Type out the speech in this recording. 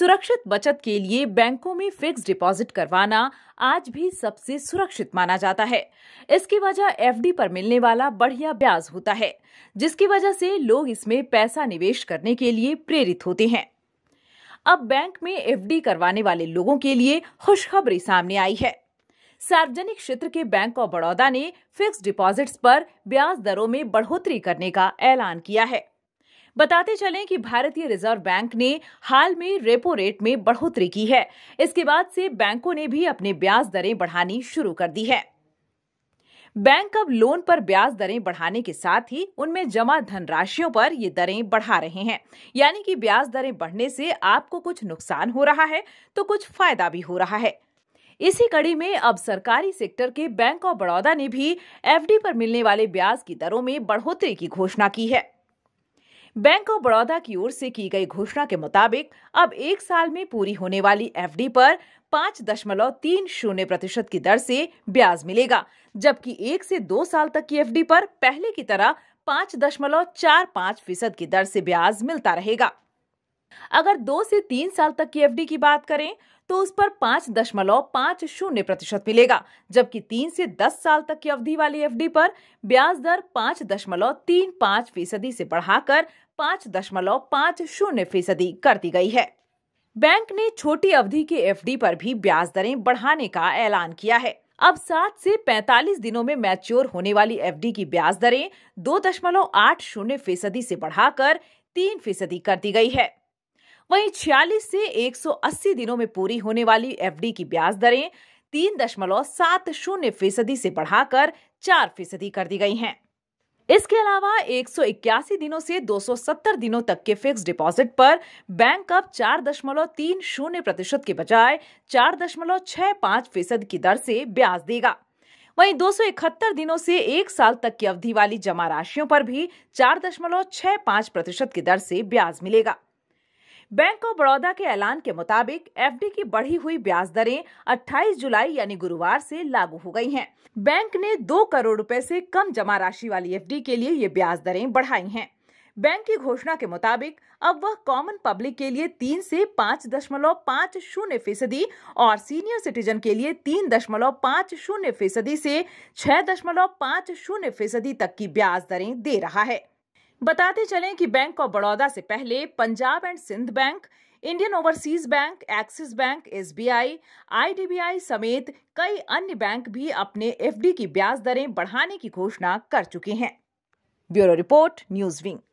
सुरक्षित बचत के लिए बैंकों में फिक्स डिपॉजिट करवाना आज भी सबसे सुरक्षित माना जाता है इसकी वजह एफडी पर मिलने वाला बढ़िया ब्याज होता है जिसकी वजह से लोग इसमें पैसा निवेश करने के लिए प्रेरित होते हैं अब बैंक में एफडी करवाने वाले लोगों के लिए खुशखबरी सामने आई है सार्वजनिक क्षेत्र के बैंक ऑफ बड़ौदा ने फिक्स डिपॉजिट्स पर ब्याज दरों में बढ़ोतरी करने का ऐलान किया है बताते चलें कि भारतीय रिजर्व बैंक ने हाल में रेपो रेट में बढ़ोतरी की है इसके बाद से बैंकों ने भी अपने ब्याज दरें बढ़ानी शुरू कर दी है बैंक अब लोन पर ब्याज दरें बढ़ाने के साथ ही उनमें जमा धनराशियों पर ये दरें बढ़ा रहे हैं यानी कि ब्याज दरें बढ़ने से आपको कुछ नुकसान हो रहा है तो कुछ फायदा भी हो रहा है इसी कड़ी में अब सरकारी सेक्टर के बैंक ऑफ बड़ौदा ने भी एफडी पर मिलने वाले ब्याज की दरों में बढ़ोतरी की घोषणा की है बैंक ऑफ बड़ौदा की ओर से की गई घोषणा के मुताबिक अब एक साल में पूरी होने वाली एफडी पर पाँच दशमलव तीन शून्य प्रतिशत की दर से ब्याज मिलेगा जबकि एक से दो साल तक की एफडी पर पहले की तरह पाँच दशमलव चार पाँच फीसद की दर से ब्याज मिलता रहेगा अगर दो से तीन साल तक की एफडी की बात करें तो उस पर पांच दशमलव पांच शून्य प्रतिशत मिलेगा जबकि तीन से दस साल तक की अवधि वाली एफडी पर ब्याज दर पांच दशमलव तीन पांच फीसदी से बढ़ाकर पांच दशमलव पांच शून्य फीसदी कर दी गई है बैंक ने छोटी अवधि के एफडी पर भी ब्याज दरें बढ़ाने का ऐलान किया है अब सात से पैतालीस दिनों में मैच्योर होने वाली एफडी की ब्याज दरें दो दशमलव आठ शून्य फीसदी से बढ़ाकर तीन फीसदी कर दी गई है वहीं 46 से 180 दिनों में पूरी होने वाली एफडी की ब्याज दरें तीन दशमलव सात शून्य फीसदी से बढ़ाकर चार फीसदी कर दी गई हैं। इसके अलावा 181 दिनों से 270 दिनों तक के फिक्स डिपॉजिट पर बैंक अब चार दशमलव तीन शून्य प्रतिशत के बजाय चार दशमलव छह पाँच फीसद की दर से ब्याज देगा वहीं 271 दिनों से एक साल तक की अवधि वाली जमा राशियों पर भी चार दशमलव छह पाँच प्रतिशत की दर से ब्याज मिलेगा बैंक ऑफ बड़ौदा के ऐलान के मुताबिक एफडी की बढ़ी हुई ब्याज दरें 28 जुलाई यानी गुरुवार से लागू हो गई हैं। बैंक ने दो करोड़ रुपए से कम जमा राशि वाली एफडी के लिए ये ब्याज दरें बढ़ाई हैं बैंक की घोषणा के मुताबिक अब वह कॉमन पब्लिक के लिए तीन से पाँच दशमलव पाँच शून्य फीसदी और सीनियर सिटीजन के लिए तीन दशमलव पाँच शून्य फीसदी से छह दशमलव पाँच शून्य फीसदी तक की ब्याज दरें दे रहा है बताते चलें कि बैंक ऑफ बड़ौदा से पहले Punjab and Sind Bank Indian Overseas Bank Axis Bank SBI, IDBI समेत कई अन्य बैंक भी अपने एफडी की ब्याज दरें बढ़ाने की घोषणा कर चुके हैं ब्यूरो रिपोर्ट न्यूज विंग